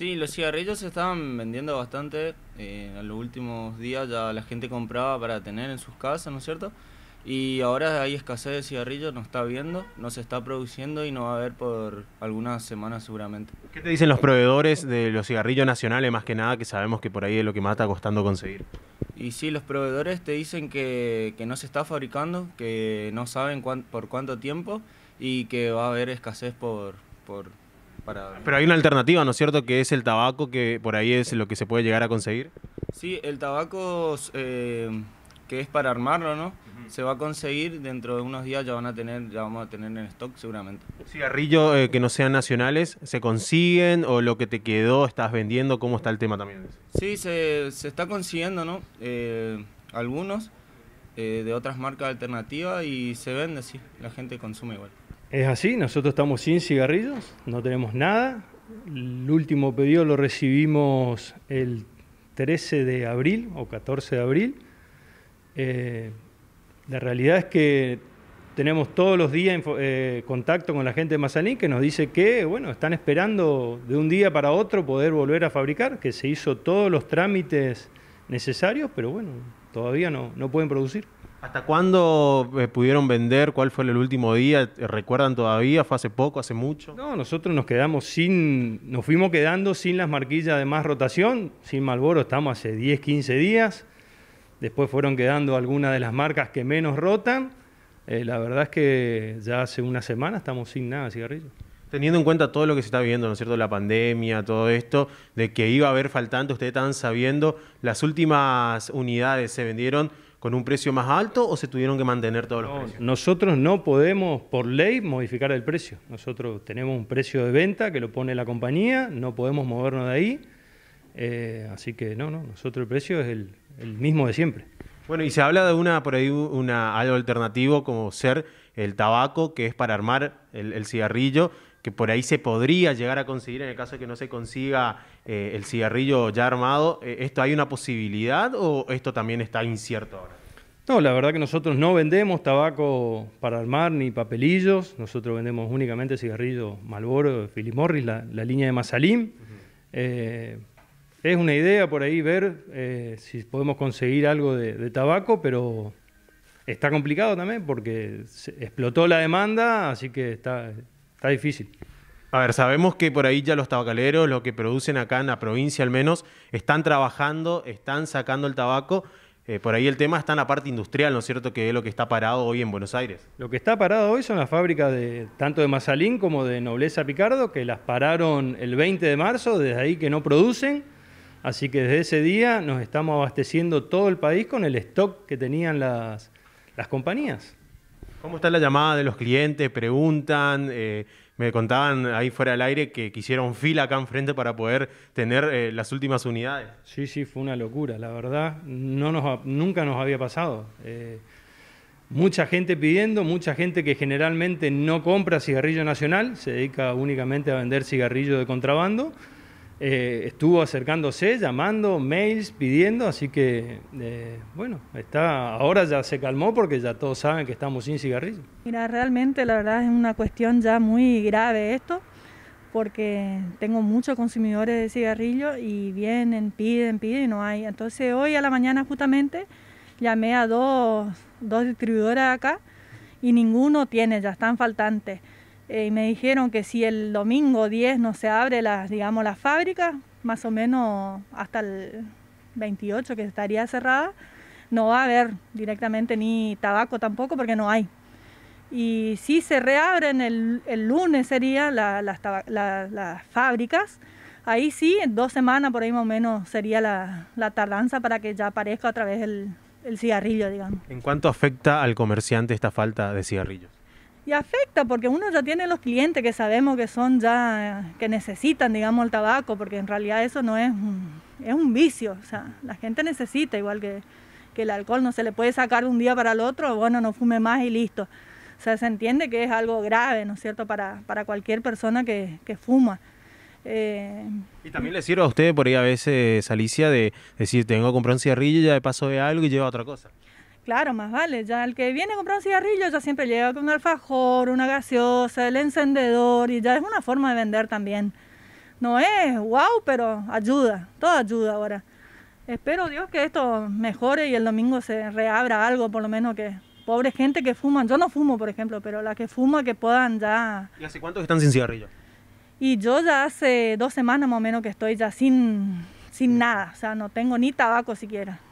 Sí, los cigarrillos se estaban vendiendo bastante. Eh, en los últimos días ya la gente compraba para tener en sus casas, ¿no es cierto? Y ahora hay escasez de cigarrillos, no está viendo, no se está produciendo y no va a haber por algunas semanas seguramente. ¿Qué te dicen los proveedores de los cigarrillos nacionales más que nada, que sabemos que por ahí es lo que más está costando conseguir? Y sí, los proveedores te dicen que, no se está fabricando, que no saben por cuánto tiempo y que va a haber escasez por, por, pero hay una alternativa, ¿no es cierto? Que es el tabaco, que por ahí es lo que se puede llegar a conseguir. Sí, el tabaco eh, que es para armarlo, ¿no? Se va a conseguir dentro de unos días, ya van a tener, ya vamos a tener en stock seguramente. ¿Cigarrillos eh, que no sean nacionales se consiguen o lo que te quedó estás vendiendo? ¿Cómo está el tema también? Sí, se, se está consiguiendo, ¿no? Eh, algunos de otras marcas alternativas y se vende, sí, la gente consume igual. Es así, nosotros estamos sin cigarrillos, no tenemos nada. El último pedido lo recibimos el 13 de abril o 14 de abril. Eh, la realidad es que tenemos todos los días eh, contacto con la gente de Mazaní que nos dice que, bueno, están esperando de un día para otro poder volver a fabricar, que se hizo todos los trámites necesarios, pero bueno, todavía no, no pueden producir. ¿Hasta cuándo eh, pudieron vender? ¿Cuál fue el último día? ¿Recuerdan todavía? ¿Fue hace poco? ¿Hace mucho? No, nosotros nos quedamos sin, nos fuimos quedando sin las marquillas de más rotación, sin Malboro estamos hace 10, 15 días. Después fueron quedando algunas de las marcas que menos rotan. Eh, la verdad es que ya hace una semana estamos sin nada, cigarrillos. Teniendo en cuenta todo lo que se está viendo, ¿no es cierto? La pandemia, todo esto, de que iba a haber faltante, ustedes están sabiendo, ¿las últimas unidades se vendieron con un precio más alto o se tuvieron que mantener todos los precios? Nosotros no podemos, por ley, modificar el precio. Nosotros tenemos un precio de venta que lo pone la compañía, no podemos movernos de ahí. Eh, así que no, no, nosotros el precio es el, mismo de siempre. Bueno, y se habla de una por ahí una algo alternativo como ser el tabaco, que es para armar el cigarrillo, que por ahí se podría llegar a conseguir en el caso de que no se consiga eh, el cigarrillo ya armado. Eh, ¿Esto hay una posibilidad o esto también está incierto ahora? No, la verdad que nosotros no vendemos tabaco para armar ni papelillos. Nosotros vendemos únicamente cigarrillo Malboro, Philip Morris, la, línea de Masalim. Eh, es una idea por ahí ver si podemos conseguir algo de, tabaco, pero está complicado también porque explotó la demanda, así que está, Está difícil. A ver, sabemos que por ahí ya los tabacaleros, lo que producen acá en la provincia al menos, están trabajando, están sacando el tabaco. Eh, por ahí el tema está en la parte industrial, ¿no es cierto? Que es lo que está parado hoy en Buenos Aires. Lo que está parado hoy son las fábricas de tanto de Masalín como de Nobleza Picardo, que las pararon el 20 de marzo, desde ahí que no producen. Así que desde ese día nos estamos abasteciendo todo el país con el stock que tenían las, las compañías. ¿Cómo está la llamada de los clientes? Preguntan, eh, me contaban ahí fuera del aire que, quisieron fila acá enfrente para poder tener eh, las últimas unidades. Sí, sí, fue una locura, la verdad, no nunca nos había pasado. Eh, mucha gente pidiendo, mucha gente que generalmente no compra cigarrillo nacional, se dedica únicamente a vender cigarrillo de contrabando eh, estuvo acercándose, llamando, mails, pidiendo, así que eh, bueno, está, ahora ya se calmó porque ya todos saben que estamos sin cigarrillos. Mira, realmente la verdad es una cuestión ya muy grave esto, porque tengo muchos consumidores de cigarrillos y vienen, piden, piden y no hay. Entonces hoy a la mañana justamente llamé a dos, dos distribuidoras acá y ninguno tiene, ya están faltantes. Eh, y me dijeron que si el domingo 10 no se abre las digamos, la fábrica, más o menos hasta el 28 que estaría cerrada, no va a haber directamente ni tabaco tampoco porque no hay. Y si se reabren el, el lunes serían las, fábricas, ahí sí, en dos semanas por ahí más o menos sería la, tardanza para que ya aparezca otra vez el, el cigarrillo, digamos. ¿En cuánto afecta al comerciante esta falta de cigarrillos? Y afecta porque uno ya tiene los clientes que sabemos que son ya, que necesitan, digamos, el tabaco, porque en realidad eso no es un, es un vicio, o sea, la gente necesita, igual que, el alcohol no se le puede sacar de un día para el otro, bueno, no fume más y listo. O sea, se entiende que es algo grave, ¿no es cierto?, para, para cualquier persona que, que fuma. Eh, y también le sirve a usted por ahí a veces, Alicia, de decir, tengo que comprar un cigarrillo, ya de paso de algo y lleva otra cosa. Claro, más vale. Ya el que viene a comprar un cigarrillo ya siempre llega con un alfajor, una gaseosa, el encendedor y ya es una forma de vender también. No es wow, pero ayuda, todo ayuda ahora. Espero Dios que esto mejore y el domingo se reabra algo, por lo menos que pobre gente que fuman. Yo no fumo, por ejemplo, pero la que fuma que puedan ya. ¿Y hace cuántos están sin cigarrillo? Y yo ya hace dos semanas más o menos que estoy ya sin, sin nada, o sea, no tengo ni tabaco siquiera.